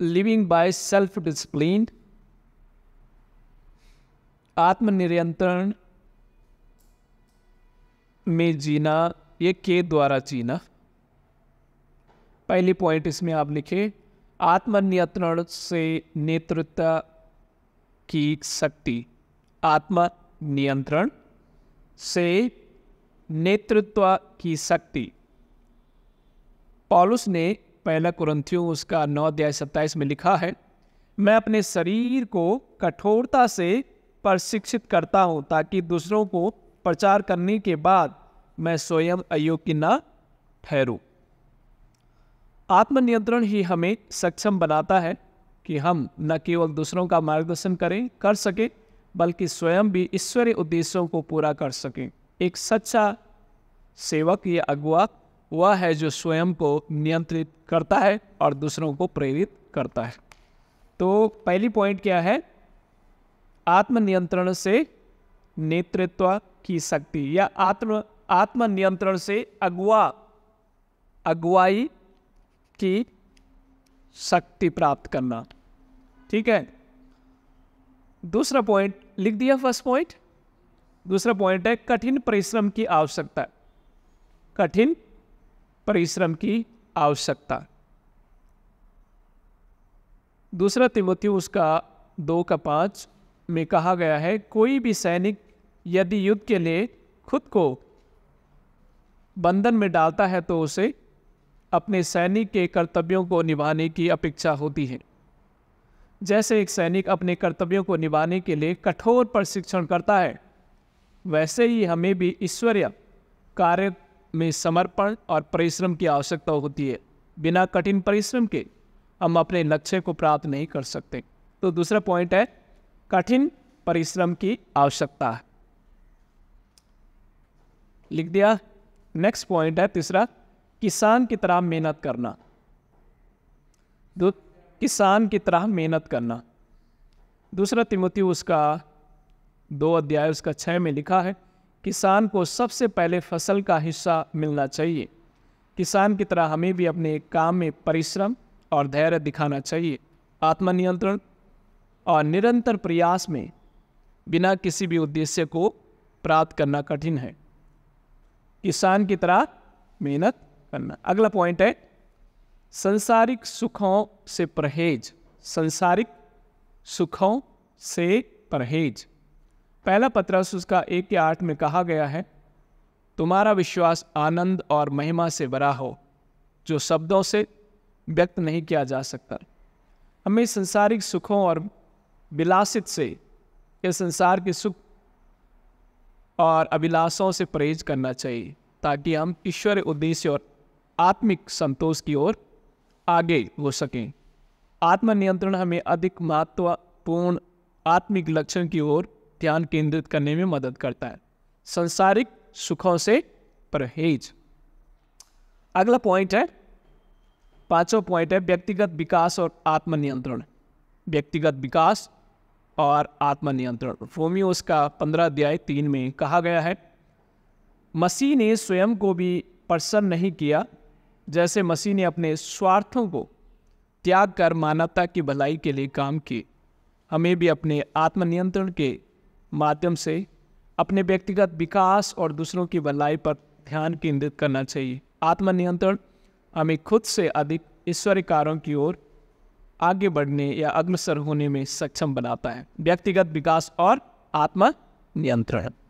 living by self discipline आत्मनियंत्रण में जीना ये के द्वारा जीना पहली पॉइंट इसमें आप लिखे आत्मनियंत्रण से नेतृत्व की शक्ति आत्म नियंत्रण से नेतृत्व की शक्ति पॉलुस ने पहला कुरंथियों उसका नौ अध्याय सत्ताईस में लिखा है मैं अपने शरीर को कठोरता से प्रशिक्षित करता हूँ ताकि दूसरों को प्रचार करने के बाद मैं स्वयं अयोग्य न ठहरूँ आत्मनियंत्रण ही हमें सक्षम बनाता है कि हम न केवल दूसरों का मार्गदर्शन करें कर सकें बल्कि स्वयं भी ईश्वरीय उद्देश्यों को पूरा कर सकें एक सच्चा सेवक या अगुआ वह है जो स्वयं को नियंत्रित करता है और दूसरों को प्रेरित करता है तो पहली पॉइंट क्या है आत्मनियंत्रण से नेतृत्व की शक्ति या आत्म आत्मनियंत्रण से अगुआ अगुवाई की शक्ति प्राप्त करना ठीक है दूसरा पॉइंट लिख दिया फर्स्ट पॉइंट दूसरा पॉइंट है कठिन परिश्रम की आवश्यकता कठिन परिश्रम की आवश्यकता दूसरा तिमोथी उसका दो का पाँच में कहा गया है कोई भी सैनिक यदि युद्ध के लिए खुद को बंधन में डालता है तो उसे अपने सैनिक के कर्तव्यों को निभाने की अपेक्षा होती है जैसे एक सैनिक अपने कर्तव्यों को निभाने के लिए कठोर प्रशिक्षण करता है वैसे ही हमें भी ईश्वरीय कार्य में समर्पण और परिश्रम की आवश्यकता होती है बिना कठिन परिश्रम के हम अपने लक्ष्य को प्राप्त नहीं कर सकते तो दूसरा पॉइंट है कठिन परिश्रम की आवश्यकता है लिख दिया नेक्स्ट पॉइंट है तीसरा किसान की तरह मेहनत करना किसान की तरह मेहनत करना दूसरा तिमोती उसका दो अध्याय उसका छः में लिखा है किसान को सबसे पहले फसल का हिस्सा मिलना चाहिए किसान की तरह हमें भी अपने काम में परिश्रम और धैर्य दिखाना चाहिए आत्मनियंत्रण और निरंतर प्रयास में बिना किसी भी उद्देश्य को प्राप्त करना कठिन है किसान की तरह मेहनत करना अगला पॉइंट है संसारिक सुखों से परहेज संसारिक सुखों से परहेज पहला पत्रस उसका एक के आठ में कहा गया है तुम्हारा विश्वास आनंद और महिमा से भरा हो जो शब्दों से व्यक्त नहीं किया जा सकता हमें संसारिक सुखों और विलासित से या संसार के सुख और अभिलाषाओं से परहेज करना चाहिए ताकि हम ईश्वर उद्देश्य और आत्मिक संतोष की ओर आगे हो सकें आत्मनियंत्रण हमें अधिक महत्वपूर्ण आत्मिक लक्षण की ओर ध्यान केंद्रित करने में मदद करता है संसारिक सुखों से परहेज अगला पॉइंट है पांचों पॉइंट है व्यक्तिगत विकास और आत्मनियंत्रण व्यक्तिगत विकास और आत्मनियंत्रण फोमियोस का पंद्रह अध्याय तीन में कहा गया है मसीह ने स्वयं को भी प्रसन्न नहीं किया जैसे मसीह ने अपने स्वार्थों को त्याग कर मानवता की भलाई के लिए काम किए हमें भी अपने आत्मनियंत्रण के माध्यम से अपने व्यक्तिगत विकास और दूसरों की भलाई पर ध्यान केंद्रित करना चाहिए आत्मनियंत्रण हमें खुद से अधिक ईश्वरीय कार्यों की ओर आगे बढ़ने या अग्रसर होने में सक्षम बनाता है व्यक्तिगत विकास और आत्म नियंत्रण